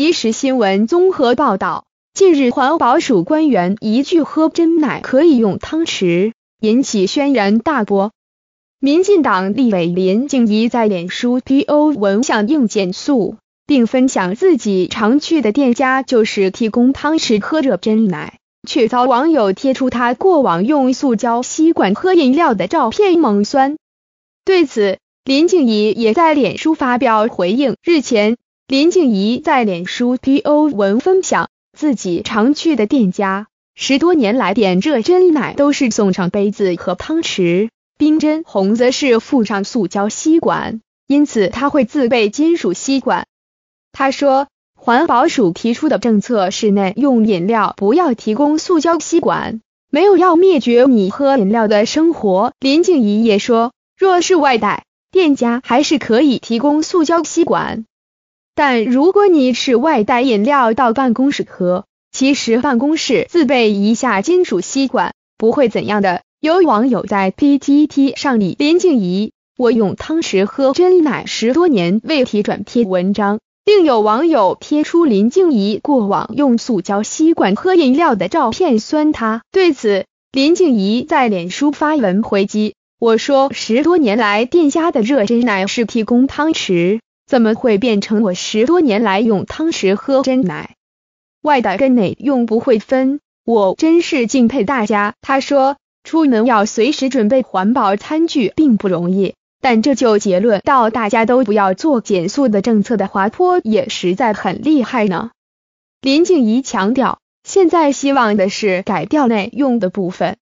即时新闻综合报道，近日环保署官员一句“喝真奶可以用汤匙”，引起轩然大波。民进党立委林静怡在脸书 PO 文响应减速，并分享自己常去的店家就是提供汤匙喝热真奶，却遭网友贴出他过往用塑胶吸管喝饮料的照片猛酸。对此，林静怡也在脸书发表回应，日前。林静怡在脸书 PO 文分享自己常去的店家，十多年来点热真奶都是送上杯子和汤匙，冰真红则是附上塑胶吸管，因此他会自备金属吸管。他说，环保署提出的政策，室内用饮料不要提供塑胶吸管，没有要灭绝你喝饮料的生活。林静怡也说，若是外带，店家还是可以提供塑胶吸管。但如果你是外带饮料到办公室喝，其实办公室自备一下金属吸管不会怎样的。有网友在 p G T 上理林静怡，我用汤匙喝真奶十多年未提转贴文章。另有网友贴出林静怡过往用塑胶吸管喝饮料的照片，酸她。对此，林静怡在脸书发文回击，我说十多年来店家的热真奶是提供汤匙。怎么会变成我十多年来用汤匙喝真奶，外袋跟内用不会分？我真是敬佩大家。他说，出门要随时准备环保餐具并不容易，但这就结论到大家都不要做减速的政策的滑坡也实在很厉害呢。林静怡强调，现在希望的是改掉内用的部分。